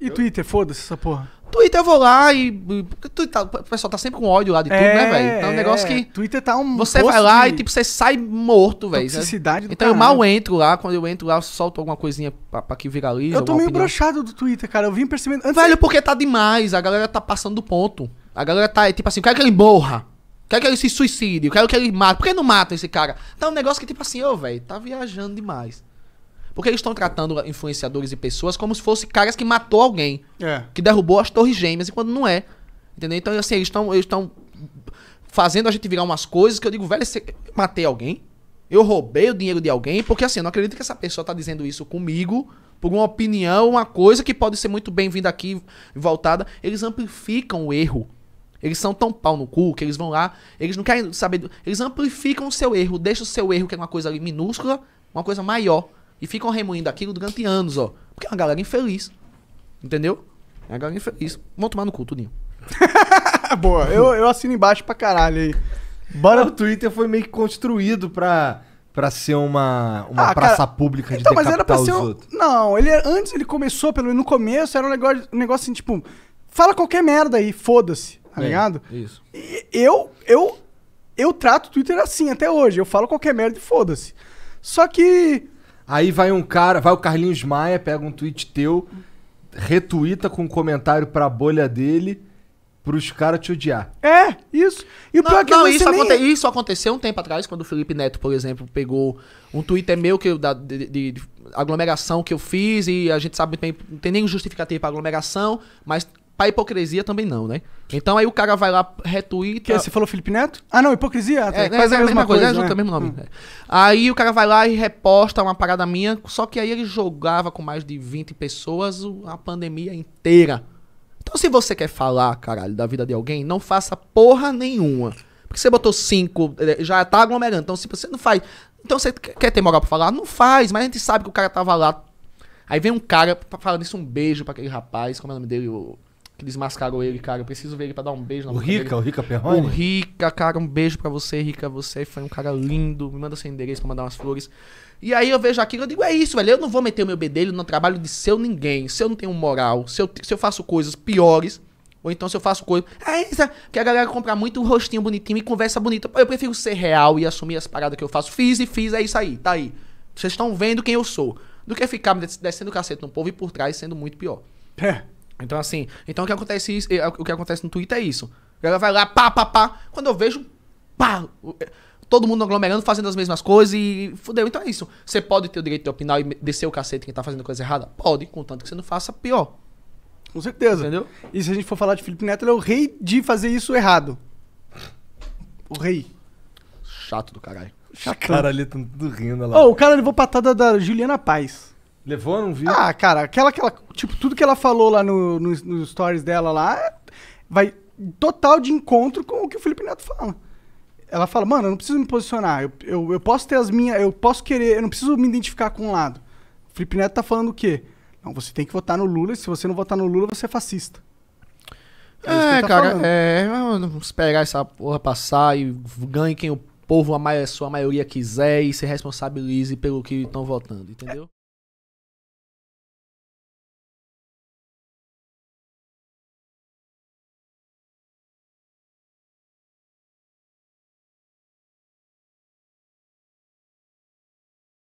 E Twitter, foda-se essa porra. Twitter eu vou lá e. Twitter, tá, o pessoal tá sempre com ódio lá de tudo, né, É, né, velho? Então é um negócio é. que. Twitter tá um. Você vai lá de- e tipo, você sai morto, velho. né? Toxicidade do Então eu mal entro lá, quando eu entro lá, eu solto alguma coisinha pra, pra que viralize. Eu tô meio opinião. brochado do Twitter, cara. Eu vim percebendo. Antes Velho, porque tá demais, a galera tá passando do ponto. A galera tá, tipo assim, eu quero que ele morra. Quero que ele se suicide, eu quero que ele mate. Por que não matam esse cara? Tá um negócio que, tipo assim, ô, velho, tá viajando demais. Porque eles estão tratando influenciadores e pessoas como se fossem caras que matou alguém. É. Que derrubou as torres gêmeas, enquanto não é. Entendeu? Então, assim, eles estão eles fazendo a gente virar umas coisas que eu digo, velho, você matei alguém? Eu roubei o dinheiro de alguém? Porque, assim, eu não acredito que essa pessoa tá dizendo isso comigo por uma opinião, uma coisa que pode ser muito bem-vinda aqui, voltada. Eles amplificam o erro. Eles são tão pau no cu que eles vão lá, eles não querem saber. Eles amplificam o seu erro, deixam o seu erro, que é uma coisa minúscula, uma coisa maior. E ficam remoendo aquilo durante anos, ó. Porque é uma galera infeliz. Entendeu? É uma galera infeliz. vamos tomar no cu, tudinho. Boa, eu, eu assino embaixo pra caralho aí. Bora, o Twitter foi meio que construído pra, pra ser uma, uma Ah, praça cara, pública de então, mas era decapitar pra os ser um... outros. Não, ele é- antes ele começou pelo no começo era um negócio, um negócio assim, tipo, fala qualquer merda aí, foda-se, tá é, ligado? Isso. E eu eu eu trato o Twitter assim até hoje, eu falo qualquer merda e foda-se. Só que Aí vai um cara, vai o Carlinhos Maia, pega um tweet teu, retuita com um comentário pra bolha dele pros caras te odiar. É, isso. E o não, que não, você isso, nem... aconte... isso aconteceu um tempo atrás, quando o Felipe Neto, por exemplo, pegou um tweet meu que da, de, de, de aglomeração que eu fiz, e a gente sabe muito bem, não tem nenhum justificativo pra aglomeração, mas pra hipocrisia também não, né? Então aí o cara vai lá, retweet Que, você falou Felipe Neto? Ah, não, hipocrisia? É, é, quase é, a, mesma, mesma coisa, coisa é né? é o mesmo nome. Hum. É. Aí o cara vai lá e reposta uma parada minha, só que aí ele jogava com mais de 20 pessoas a pandemia inteira. Então se você quer falar, caralho, da vida de alguém, não faça porra nenhuma. Porque você botou cinco, é, já tá aglomerando. Então, se você não faz. Então, você quer ter moral pra falar? Não faz, mas a gente sabe que o cara tava lá. Aí vem um cara falando isso, um beijo para aquele rapaz, como é o nome dele? O que desmascarou ele, cara. Eu preciso ver ele pra dar um beijo na O boca Rica, dele. o Rica Perrone? O Rica, cara, um beijo pra você, Rica. Você foi um cara lindo. Me manda seu endereço pra mandar umas flores. E aí eu vejo aquilo, eu digo, é isso, velho. Eu não vou meter o meu bedelho no trabalho de seu ninguém. Se eu não tenho moral, se eu, se eu faço coisas piores, ou então se eu faço coisas. É isso, é que a galera compra muito rostinho bonitinho e conversa bonita. Eu prefiro ser real e assumir as paradas que eu faço. Fiz e fiz, é isso aí, tá aí. Vocês estão vendo quem eu sou. Do que ficar descendo o cacete no povo e por trás sendo muito pior. É. Então, assim, então o que acontece, eh, o que acontece no Twitter é isso. Ela vai lá, pá, pá, pá. Quando eu vejo, pá. Eh, todo mundo aglomerando, fazendo as mesmas coisas e fudeu. Então é isso. Você pode ter o direito de opinar e descer o cacete quem tá fazendo coisa errada? Pode, contanto que você não faça pior. Com certeza. Entendeu? E se a gente for falar de Felipe Neto, ele é o rei de fazer isso errado. O rei. Chato do caralho. Chato. Os caras ali estão tudo rindo lá. Oh, o cara levou patada da Juliana Paz. Levou, não viu? Ah, cara, aquela que ela. Tipo, tudo que ela falou lá no, no, nos stories dela lá vai total de encontro com o que o Felipe Neto fala. Ela fala, mano, eu não preciso me posicionar. Eu, eu, eu posso ter as minhas. Eu posso querer. Eu não preciso me identificar com um lado. O Felipe Neto tá falando o quê? Não, você tem que votar no Lula e se você não votar no Lula, você é fascista. É, é tá cara, falando. é. Vamos pegar essa porra passar e ganhe quem o povo, a sua maioria quiser e se responsabilize pelo que estão votando, entendeu? É.